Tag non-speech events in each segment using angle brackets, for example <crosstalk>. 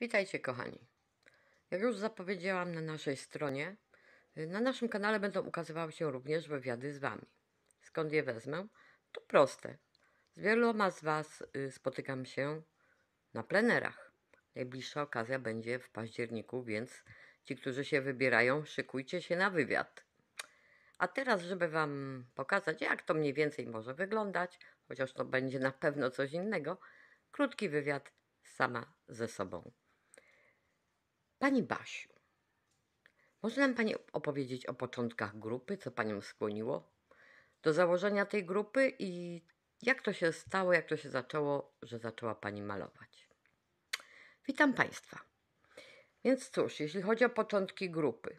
Witajcie kochani. Jak już zapowiedziałam na naszej stronie, na naszym kanale będą ukazywały się również wywiady z Wami. Skąd je wezmę? To proste. Z wieloma z Was y, spotykam się na plenerach. Najbliższa okazja będzie w październiku, więc ci, którzy się wybierają, szykujcie się na wywiad. A teraz, żeby Wam pokazać, jak to mniej więcej może wyglądać, chociaż to będzie na pewno coś innego, krótki wywiad sama ze sobą. Pani Basiu, może nam Pani opowiedzieć o początkach grupy, co Panią skłoniło do założenia tej grupy i jak to się stało, jak to się zaczęło, że zaczęła Pani malować? Witam Państwa. Więc cóż, jeśli chodzi o początki grupy,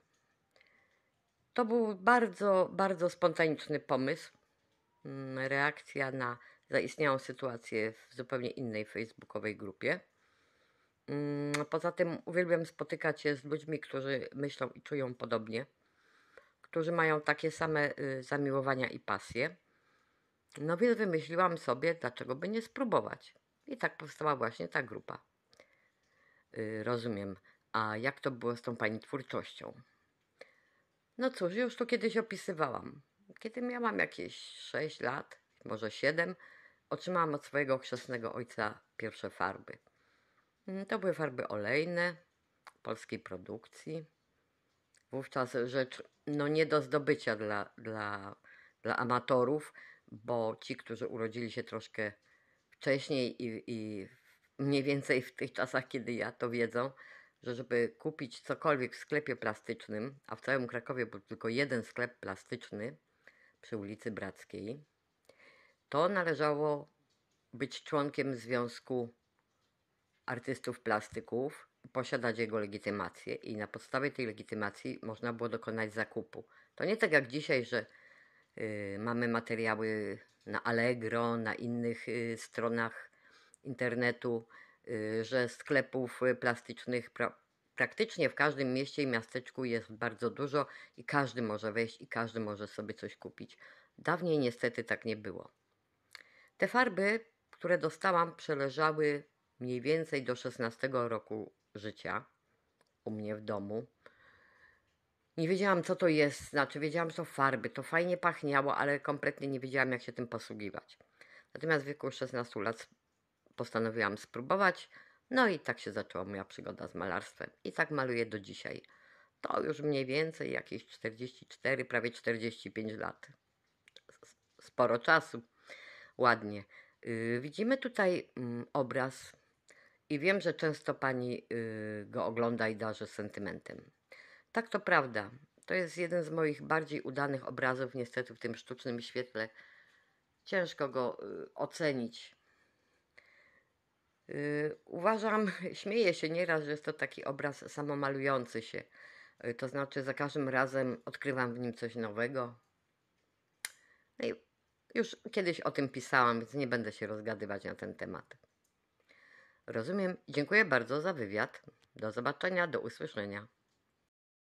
to był bardzo, bardzo spontaniczny pomysł, mm, reakcja na zaistniałą sytuację w zupełnie innej facebookowej grupie. Mm, poza tym uwielbiam spotykać się z ludźmi, którzy myślą i czują podobnie, którzy mają takie same y, zamiłowania i pasje. No więc wymyśliłam sobie, dlaczego by nie spróbować. I tak powstała właśnie ta grupa. Y, rozumiem. A jak to było z tą pani twórczością? No cóż, już tu kiedyś opisywałam. Kiedy miałam jakieś 6 lat, może 7, otrzymałam od swojego chrzestnego ojca pierwsze farby. Mm, to były farby olejne polskiej produkcji. Wówczas rzecz no, nie do zdobycia dla, dla, dla amatorów, bo ci, którzy urodzili się troszkę wcześniej i, i mniej więcej w tych czasach, kiedy ja to wiedzą, że żeby kupić cokolwiek w sklepie plastycznym, a w całym Krakowie był tylko jeden sklep plastyczny przy ulicy Brackiej, to należało być członkiem Związku artystów plastyków posiadać jego legitymację i na podstawie tej legitymacji można było dokonać zakupu. To nie tak jak dzisiaj, że y, mamy materiały na Allegro, na innych y, stronach internetu, y, że sklepów y, plastycznych pra praktycznie w każdym mieście i miasteczku jest bardzo dużo i każdy może wejść i każdy może sobie coś kupić. Dawniej niestety tak nie było. Te farby, które dostałam, przeleżały mniej więcej do 16 roku życia u mnie w domu. Nie wiedziałam, co to jest, znaczy wiedziałam, że to farby, to fajnie pachniało, ale kompletnie nie wiedziałam, jak się tym posługiwać. Natomiast w wieku 16 lat postanowiłam spróbować, no i tak się zaczęła moja przygoda z malarstwem. I tak maluję do dzisiaj. To już mniej więcej jakieś 44, prawie 45 lat. Sporo czasu. Ładnie. Y, widzimy tutaj mm, obraz i wiem, że często pani y, go ogląda i darzy sentymentem. Tak to prawda. To jest jeden z moich bardziej udanych obrazów, niestety w tym sztucznym świetle. Ciężko go y, ocenić. Y, uważam, <laughs> śmieję się nieraz, że jest to taki obraz samomalujący się. to znaczy, za każdym razem odkrywam w nim coś nowego. No i już kiedyś o tym pisałam, więc nie będę się rozgadywać na ten temat. Rozumiem. Dziękuję bardzo za wywiad. Do zobaczenia, do usłyszenia.